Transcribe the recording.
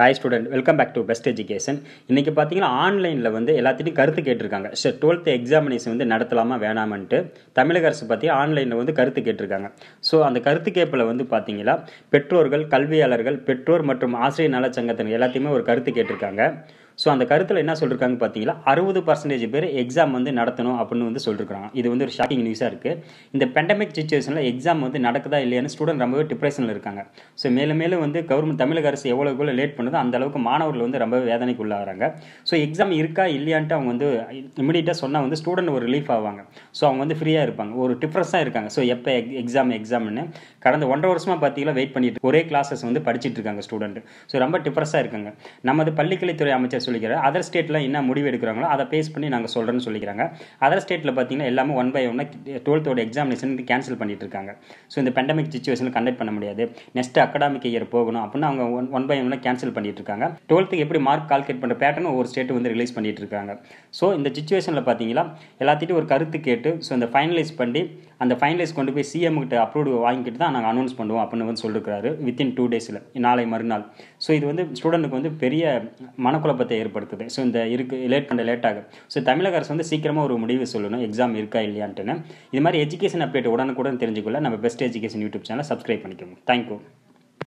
hi student welcome back to best education இன்றைக்கி பார்த்தீங்கன்னா ஆன்லைனில் வந்து எல்லாத்தையும் கருத்து கேட்டிருக்காங்க சார் டுவெல்த்து எக்ஸாமினேஷன் வந்து நடத்தலாமா வேணாமன்ட்டு தமிழக அரசு பற்றி ஆன்லைனில் வந்து கருத்து கேட்டிருக்காங்க ஸோ அந்த கருத்து கேட்பில் வந்து பார்த்தீங்கன்னா பெற்றோர்கள் கல்வியாளர்கள் பெற்றோர் மற்றும் ஆசிரியர் நலச்சங்கத்தினர் எல்லாத்தையுமே ஒரு கருத்து கேட்டிருக்காங்க ஸோ அந்த கருத்தில் என்ன சொல்லியிருக்காங்க பார்த்தீங்கன்னா அறுபது பர்சன்டேஜ் பேர் எக்ஸாம் வந்து நடத்தணும் அப்படின்னு வந்து சொல்லியிருக்காங்க இது வந்து ஒரு ஷாக்கிங் நியூஸாக இருக்குது இந்த பெண்டமிக் சுச்சுவேஷனில் எக்ஸாம் வந்து நடக்குதா இல்லையான்னு ஸ்டூடெண்ட் ரொம்பவே டிப்ரெஷனில் இருக்காங்க ஸோ மேலும் மேலும் வந்து கவர்மெண்ட் தமிழக அரசு எவ்வளோ லேட் பண்ணுதோ அந்த அளவுக்கு மாணவர்கள் வந்து ரொம்பவே வேதனைக்கு உள்ளாகிறாங்க ஸோ எக்ஸாம் இருக்கா இல்லையான்ட்டு அவங்க வந்து இமீடியட்டாக சொன்னால் வந்து ஸ்டூடெண்ட் ஒரு ரிலீஃப் ஆவாங்க ஸோ அவங்க வந்து ஃப்ரீயாக இருப்பாங்க ஒரு டிஃப்ரென்ஸாக இருக்காங்க ஸோ எப்போ எக்ஸாம் எக்ஸாம்னு கடந்த ஒன்றரை வருஷமாக பார்த்தீங்கன்னா வெயிட் பண்ணிட்டு ஒரே கிளாஸஸ் வந்து படிச்சுட்டு இருக்காங்க ஸ்டூடெண்ட் ஸோ ரொம்ப டிஃப்ரெஸ்ஸாக இருக்காங்க நமது பள்ளிக்கலைத்துறை அமைச்சர் சொல்லிக்கிறாரு அதர் ஸ்டேட்டில் என்ன முடிவு எடுக்கிறாங்களோ அதை பேஸ் பண்ணி நாங்கள் சொல்கிறேன்னு சொல்லிக்கிறாங்க அதர் ஸ்டேட்டில் பார்த்தீங்கன்னா எல்லாமே ஒன் பை ஒன்னாக டுவெல்த்தோட எக்ஸாமினேஷன் கேன்சல் பண்ணிட்டு இருக்காங்க ஸோ இந்த பெண்டமிக் சுச்சுவேஷனில் கண்டக்ட் பண்ண முடியாது நெக்ஸ்ட் அகாடமிக் இயர் போகணும் அப்படின்னு அவங்க ஒன் ஒன் பை ஒன்னாக கேன்சல் பண்ணிட்டு இருக்காங்க டுவெல்த்துக்கு எப்படி மார்க் கால்குலேட் பண்ணுற பேட்டர்னு ஒரு ஸ்டேட் வந்து ரிலீஸ் பண்ணிட்டு இருக்காங்க ஸோ இந்த சுச்சுவேஷனில் பார்த்தீங்கன்னா எல்லாத்திட்டும் ஒரு கருத்து கேட்டு ஸோ இந்த ஃபைனலைஸ் பண்ணி அந்த ஃபைனலைஸ் கொண்டு போய் சிஎம் கிட்ட அப்ரூவ் வாங்கிட்டு தான் நாங்கள் அனௌன்ஸ் பண்ணுவோம் அப்படின்னு வந்து சொல்லிருக்கிறாரு வித்தின் டூ டேஸில் நாளை மறுநாள் ஸோ இது வந்து ஸ்டூடெண்ட்டுக்கு வந்து பெரிய மனக்குழப்பத்தை ஏற்படுத்துது ஸோ இந்த இருக்கு லேட் பண்ண லேட் ஆகும் ஸோ தமிழக அரசு வந்து சீக்கிரமாக ஒரு முடிவு சொல்லணும் எக்ஸாம் இருக்கா இல்லையான்ட்டுன்னு இது மாதிரி எஜுகேஷன் அப்டேட் உடனுக்குடன் தெரிஞ்சுக்கொள்ள நம்ம பெஸ்ட் எஜுகேஷன் யூடியூப் சேனலை சப்ஸ்கிரைப் பண்ணிக்கோங்க தேங்க்யூ